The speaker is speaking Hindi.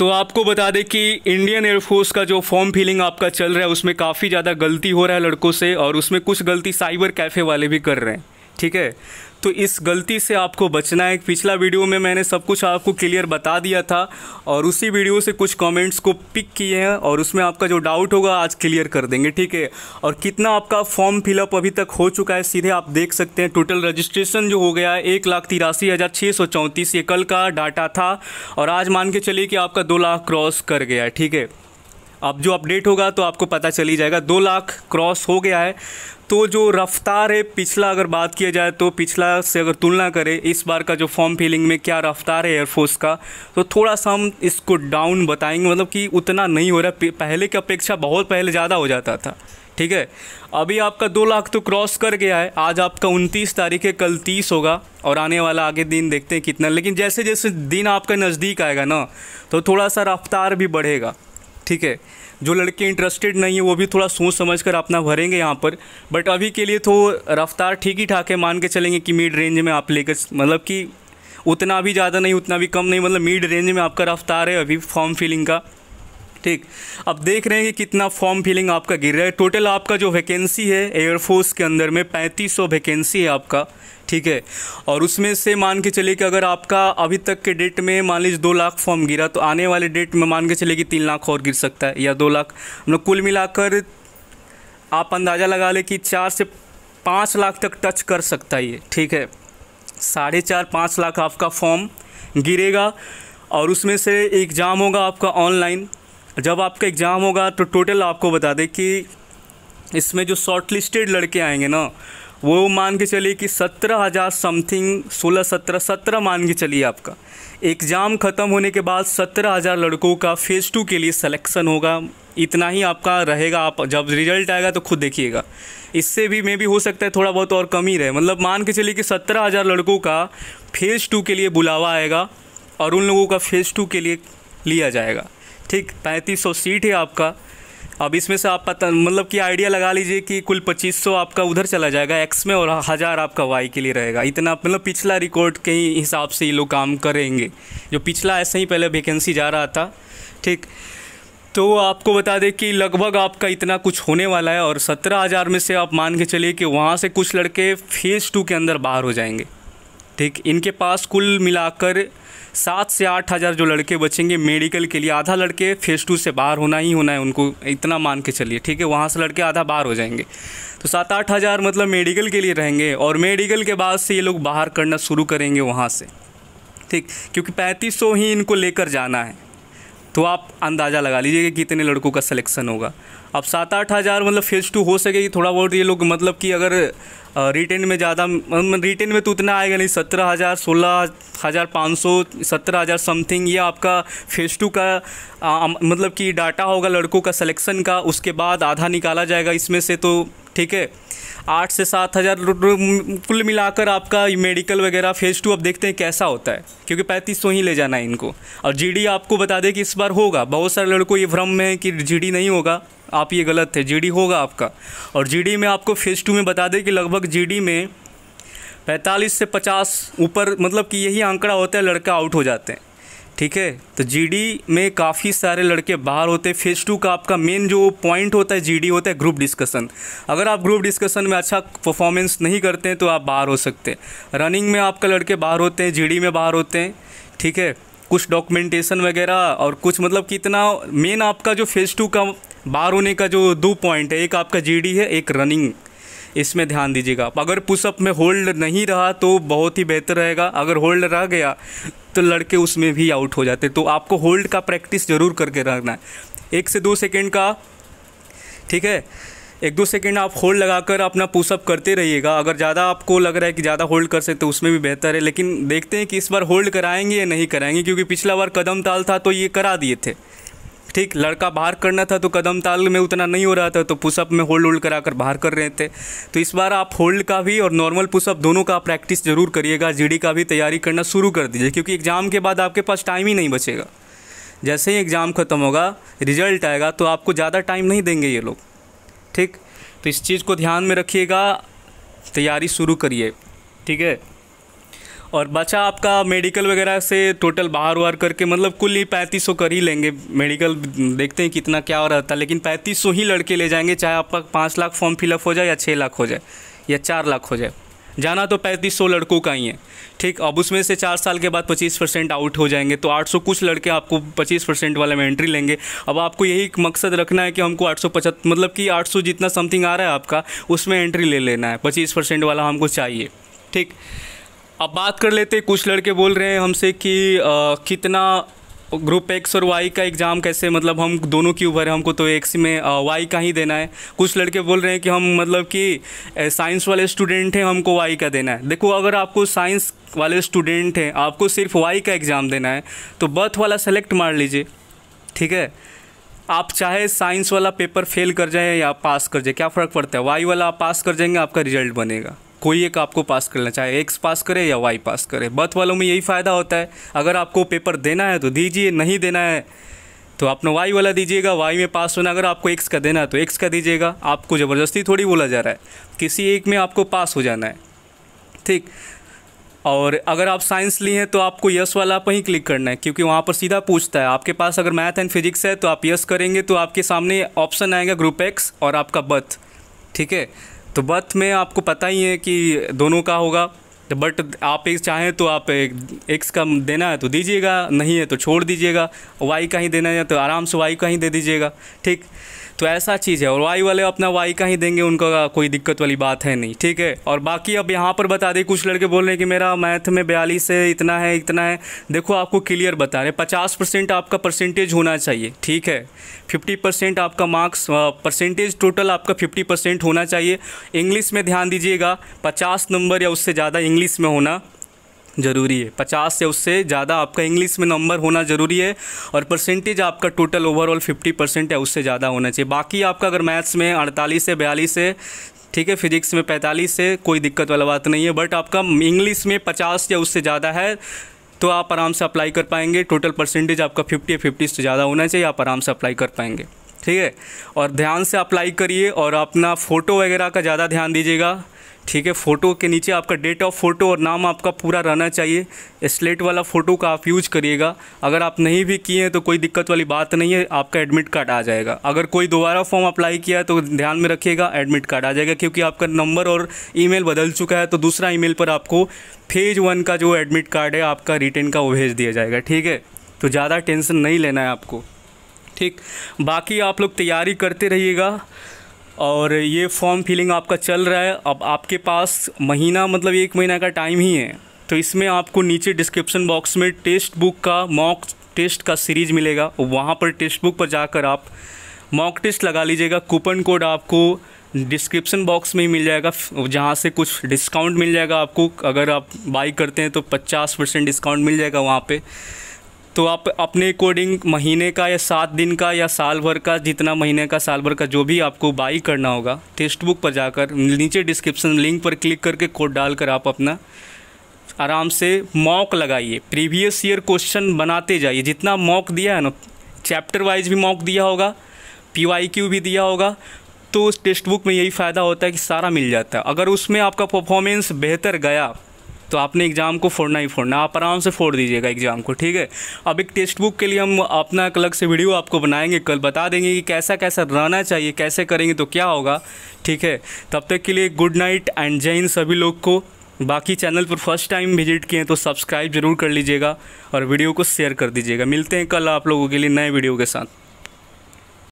तो आपको बता दें कि इंडियन एयरफोर्स का जो फॉर्म फिलिंग आपका चल रहा है उसमें काफ़ी ज़्यादा गलती हो रहा है लड़कों से और उसमें कुछ गलती साइबर कैफ़े वाले भी कर रहे हैं ठीक है तो इस गलती से आपको बचना है पिछला वीडियो में मैंने सब कुछ आपको क्लियर बता दिया था और उसी वीडियो से कुछ कमेंट्स को पिक किए हैं और उसमें आपका जो डाउट होगा आज क्लियर कर देंगे ठीक है और कितना आपका फॉर्म फिलअप अभी तक हो चुका है सीधे आप देख सकते हैं टोटल रजिस्ट्रेशन जो हो गया है एक लाख तिरासी हज़ार छः सौ चौंतीस ये कल का डाटा था और आज मान के चलिए कि आपका दो लाख क्रॉस कर गया है ठीक है अब जो अपडेट होगा तो आपको पता चली जाएगा दो लाख क्रॉस हो गया है तो जो रफ्तार है पिछला अगर बात किया जाए तो पिछला से अगर तुलना करें इस बार का जो फॉर्म फिलिंग में क्या रफ्तार है एयरफोर्स का तो थोड़ा सा हम इसको डाउन बताएंगे मतलब कि उतना नहीं हो रहा पहले की अपेक्षा बहुत पहले ज़्यादा हो जाता था ठीक है अभी आपका दो लाख तो क्रॉस कर गया है आज आपका उनतीस तारीख है कल तीस होगा और आने वाला आगे दिन देखते हैं कितना लेकिन जैसे जैसे दिन आपका नज़दीक आएगा ना तो थोड़ा सा रफ्तार भी बढ़ेगा ठीक है जो लड़के इंटरेस्टेड नहीं है वो भी थोड़ा सोच समझ कर अपना भरेंगे यहाँ पर बट अभी के लिए तो रफ्तार ठीक ही ठाक है मान के चलेंगे कि मिड रेंज में आप लेकर मतलब कि उतना भी ज़्यादा नहीं उतना भी कम नहीं मतलब मिड रेंज में आपका रफ्तार है अभी फॉर्म फिलिंग का ठीक अब देख रहे हैं कि कितना फॉर्म फिलिंग आपका गिर रहा है टोटल आपका जो वैकेंसी है एयरफोर्स के अंदर में पैंतीस सौ वैकेंसी है आपका ठीक है और उसमें से मान के चलिए कि अगर आपका अभी तक के डेट में मान लीजिए दो लाख फॉर्म गिरा तो आने वाले डेट में मान के चलिए कि तीन लाख और गिर सकता है या दो लाख हम मतलब कुल मिलाकर आप अंदाज़ा लगा लें कि चार से पाँच लाख तक टच कर सकता है ये ठीक है साढ़े चार पाँच लाख आपका फॉर्म गिरेगा और उसमें से एग्ज़ाम होगा आपका ऑनलाइन जब आपका एग्ज़ाम होगा तो टोटल आपको बता दें कि इसमें जो शॉर्ट लिस्टेड लड़के आएंगे ना वो मान के चलिए कि सत्रह हज़ार समथिंग सोलह सत्रह सत्रह मान के चलिए आपका एग्ज़ाम ख़त्म होने के बाद सत्रह हज़ार लड़कों का फ़ेज़ टू के लिए सिलेक्शन होगा इतना ही आपका रहेगा आप जब रिजल्ट आएगा तो खुद देखिएगा इससे भी मे भी हो सकता है थोड़ा बहुत और कम ही रहे मतलब मान के चलिए कि सत्रह हज़ार लड़कों का फेज़ टू के लिए बुलावा आएगा और उन लोगों का फेज़ टू के लिए लिया जाएगा ठीक पैंतीस सौ सीट है आपका अब इसमें से आप पता मतलब कि आइडिया लगा लीजिए कि कुल 2500 आपका उधर चला जाएगा एक्स में और हज़ार आपका वाई के लिए रहेगा इतना मतलब पिछला रिकॉर्ड के ही हिसाब से ये लोग काम करेंगे जो पिछला ऐसे ही पहले वेकेंसी जा रहा था ठीक तो आपको बता दें कि लगभग आपका इतना कुछ होने वाला है और सत्रह हज़ार में से आप मान के चलिए कि वहाँ से कुछ लड़के फेज़ टू के अंदर बाहर हो जाएंगे ठीक इनके पास कुल मिलाकर सात से आठ हज़ार जो लड़के बचेंगे मेडिकल के लिए आधा लड़के फेस टू से बाहर होना ही होना है उनको इतना मान के चलिए ठीक है वहाँ से लड़के आधा बाहर हो जाएंगे तो सात आठ हज़ार मतलब मेडिकल के लिए रहेंगे और मेडिकल के बाद से ये लोग बाहर करना शुरू करेंगे वहाँ से ठीक क्योंकि पैंतीस सौ ही इनको लेकर जाना है तो आप अंदाज़ा लगा लीजिए कि कितने लड़कों का सिलेक्शन होगा अब सात आठ हज़ार मतलब फेज़ टू हो सके थोड़ा बहुत ये लोग मतलब कि अगर रिटेन में ज़्यादा रिटेन मतलब में तो उतना आएगा नहीं सत्रह हज़ार सोलह हज़ार पाँच सौ सत्रह हज़ार समथिंग ये आपका फेज़ टू का आ, मतलब कि डाटा होगा लड़कों का सिलेक्शन का उसके बाद आधा निकाला जाएगा इसमें से तो ठीक है आठ से सात हज़ार कुल मिलाकर आपका मेडिकल वगैरह फेज़ टू अब देखते हैं कैसा होता है क्योंकि पैंतीस सौ ही ले जाना है इनको और जीडी आपको बता दें कि इस बार होगा बहुत सारे लड़कों ये भ्रम में है कि जीडी नहीं होगा आप ये गलत है जीडी होगा आपका और जीडी में आपको फेज़ टू में बता दें कि लगभग जी में पैंतालीस से पचास ऊपर मतलब कि यही आंकड़ा होता है लड़का आउट हो जाते हैं ठीक है तो जीडी में काफ़ी सारे लड़के बाहर होते हैं फेज़ टू का आपका मेन जो पॉइंट होता है जीडी होता है ग्रुप डिस्कशन अगर आप ग्रुप डिस्कशन में अच्छा परफॉर्मेंस नहीं करते हैं तो आप बाहर हो सकते हैं रनिंग में आपका लड़के बाहर होते हैं जीडी में बाहर होते हैं ठीक है कुछ डॉक्यूमेंटेशन वगैरह और कुछ मतलब कितना मेन आपका जो फेज़ टू का बाहर होने का जो दो पॉइंट है एक आपका जी है एक रनिंग इसमें ध्यान दीजिएगा आप अगर पुशअप में होल्ड नहीं रहा तो बहुत ही बेहतर रहेगा अगर होल्ड रह गया तो लड़के उसमें भी आउट हो जाते तो आपको होल्ड का प्रैक्टिस ज़रूर करके रखना है एक से दो सेकेंड का ठीक है एक दो सेकेंड आप होल्ड लगाकर अपना पुशअप करते रहिएगा अगर ज़्यादा आपको लग रहा है कि ज़्यादा होल्ड कर सकते उसमें भी बेहतर है लेकिन देखते हैं कि इस बार होल्ड कराएंगे या नहीं कराएंगे क्योंकि पिछला बार कदम ताल था तो ये करा दिए थे ठीक लड़का बाहर करना था तो कदम ताल में उतना नहीं हो रहा था तो पुशअप में होल्ड होल्ड करा कर बाहर कर रहे थे तो इस बार आप होल्ड का भी और नॉर्मल पुशअप दोनों का प्रैक्टिस जरूर करिएगा जी का भी तैयारी करना शुरू कर दीजिए क्योंकि एग्ज़ाम के बाद आपके पास टाइम ही नहीं बचेगा जैसे ही एग्ज़ाम ख़त्म होगा रिजल्ट आएगा तो आपको ज़्यादा टाइम नहीं देंगे ये लोग ठीक तो इस चीज़ को ध्यान में रखिएगा तैयारी शुरू करिए ठीक है और बचा आपका मेडिकल वगैरह से टोटल बाहर वार करके मतलब कुल ही पैंतीस सौ कर ही लेंगे मेडिकल देखते हैं कितना क्या रहता है लेकिन पैंतीस सौ ही लड़के ले जाएंगे चाहे आपका पाँच लाख फॉर्म फिलअप हो जाए या छः लाख हो जाए या चार लाख हो जाए जाना तो पैंतीस सौ लड़कों का ही है ठीक अब उसमें से चार साल के बाद पच्चीस परसेंट आउट हो जाएंगे तो आठ सौ कुछ लड़के आपको पच्चीस परसेंट वाले में एंट्री लेंगे अब आपको यही मकसद रखना है कि हमको आठ सौ पचहत्तर मतलब कि आठ सौ जितना समथिंग आ रहा है आपका उसमें एंट्री ले लेना है पच्चीस परसेंट वाला हमको चाहिए ठीक अब बात कर लेते कुछ लड़के बोल रहे हैं हमसे कि आ, कितना ग्रुप एक्स और वाई का एग्ज़ाम कैसे मतलब हम दोनों की उभर है हमको तो एक्स में वाई का ही देना है कुछ लड़के बोल रहे हैं कि हम मतलब कि साइंस वाले स्टूडेंट हैं हमको वाई का देना है देखो अगर आपको साइंस वाले स्टूडेंट हैं आपको सिर्फ वाई का एग्ज़ाम देना है तो बर्थ वाला सेलेक्ट मार लीजिए ठीक है आप चाहे साइंस वाला पेपर फेल कर जाए या पास कर जाए क्या फ़र्क पड़ता है वाई वाला आप पास कर जाएंगे आपका रिजल्ट बनेगा कोई एक आपको पास करना चाहे एक्स पास करे या वाई पास करे बथ वालों में यही फ़ायदा होता है अगर आपको पेपर देना है तो दीजिए नहीं देना है तो आपने वाई वाला दीजिएगा वाई में पास होना अगर आपको एक्स का देना है तो एक्स का दीजिएगा आपको ज़बरदस्ती थोड़ी बोला जा रहा है किसी एक में आपको पास हो जाना है ठीक और अगर आप साइंस लिए हैं तो आपको यस वाला आप ही क्लिक करना है क्योंकि वहाँ पर सीधा पूछता है आपके पास अगर मैथ एंड फिजिक्स है तो आप यस करेंगे तो आपके सामने ऑप्शन आएगा ग्रुप एक्स और आपका बथ ठीक है तो बर्थ में आपको पता ही है कि दोनों का होगा तो बट आप एक चाहें तो आप एक एक्स का देना है तो दीजिएगा नहीं है तो छोड़ दीजिएगा वाई का ही देना है तो आराम से वाई का ही दे दीजिएगा ठीक तो ऐसा चीज़ है और वाई वाले अपना वाई का ही देंगे उनका कोई दिक्कत वाली बात है नहीं ठीक है और बाकी अब यहाँ पर बता दें कुछ लड़के बोल रहे हैं कि मेरा मैथ में बयालीस है इतना है इतना है देखो आपको क्लियर बता रहे पचास परसेंट आपका परसेंटेज होना चाहिए ठीक है फिफ्टी परसेंट आपका मार्क्स परसेंटेज टोटल आपका फिफ्टी परसेंट होना चाहिए इंग्लिश में ध्यान दीजिएगा पचास नंबर या उससे ज़्यादा इंग्लिश में होना ज़रूरी है पचास से उससे ज़्यादा आपका इंग्लिश में नंबर होना ज़रूरी है और परसेंटेज आपका टोटल ओवरऑल फिफ्टी परसेंट है उससे ज़्यादा होना चाहिए बाकी आपका अगर मैथ्स में अड़तालीस से बयालीस है ठीक है फिजिक्स में पैंतालीस है कोई दिक्कत वाला बात नहीं है बट आपका इंग्लिश में पचास या उससे ज़्यादा है तो आप आराम से अप्लाई कर पाएंगे टोटल परसेंटेज आपका फिफ्टी या फिफ्टी से ज़्यादा होना चाहिए आप आराम से अप्लाई कर पाएंगे ठीक है और ध्यान से अप्लाई करिए और अपना फ़ोटो वगैरह का ज़्यादा ध्यान दीजिएगा ठीक है फ़ोटो के नीचे आपका डेट ऑफ फ़ोटो और नाम आपका पूरा रहना चाहिए स्लेट वाला फ़ोटो का आप यूज करिएगा अगर आप नहीं भी किए हैं तो कोई दिक्कत वाली बात नहीं है आपका एडमिट कार्ड आ जाएगा अगर कोई दोबारा फॉर्म अप्लाई किया है तो ध्यान में रखिएगा एडमिट कार्ड आ जाएगा क्योंकि आपका नंबर और ई बदल चुका है तो दूसरा ई पर आपको फेज़ वन का जो एडमिट कार्ड है आपका रिटर्न का वो भेज दिया जाएगा ठीक है तो ज़्यादा टेंशन नहीं लेना है आपको ठीक बाकी आप लोग तैयारी करते रहिएगा और ये फॉर्म फिलिंग आपका चल रहा है अब आपके पास महीना मतलब एक महीना का टाइम ही है तो इसमें आपको नीचे डिस्क्रिप्शन बॉक्स में टेस्ट बुक का मॉक टेस्ट का सीरीज मिलेगा वहाँ पर टेस्ट बुक पर जाकर आप मॉक टेस्ट लगा लीजिएगा कूपन कोड आपको डिस्क्रिप्शन बॉक्स में ही मिल जाएगा जहाँ से कुछ डिस्काउंट मिल जाएगा आपको अगर आप बाई करते हैं तो 50 परसेंट डिस्काउंट मिल जाएगा वहाँ पे तो आप अपने अकॉर्डिंग महीने का या सात दिन का या साल भर का जितना महीने का साल भर का जो भी आपको बाई करना होगा टेक्स्ट बुक पर जाकर नीचे डिस्क्रिप्शन लिंक पर क्लिक करके कोड डालकर आप अपना आराम से मॉक लगाइए प्रीवियस ईयर क्वेश्चन बनाते जाइए जितना मॉक दिया है ना चैप्टर वाइज भी मॉक दिया होगा पी भी दिया होगा तो उस टेक्स्ट बुक में यही फ़ायदा होता है कि सारा मिल जाता है अगर उसमें आपका परफॉर्मेंस बेहतर गया तो आपने एग्ज़ाम को फोड़ना ही फोड़ना आप आराम से फोड़ दीजिएगा एग्ज़ाम को ठीक है अब एक टेक्स्ट बुक के लिए हम अपना एक अलग से वीडियो आपको बनाएंगे कल बता देंगे कि कैसा कैसा रहना चाहिए कैसे करेंगे तो क्या होगा ठीक है तब तक के लिए गुड नाइट एंड जय हिंद सभी लोग को बाकी चैनल पर फर्स्ट टाइम विजिट किए हैं तो सब्सक्राइब जरूर कर लीजिएगा और वीडियो को शेयर कर दीजिएगा मिलते हैं कल आप लोगों के लिए नए वीडियो के साथ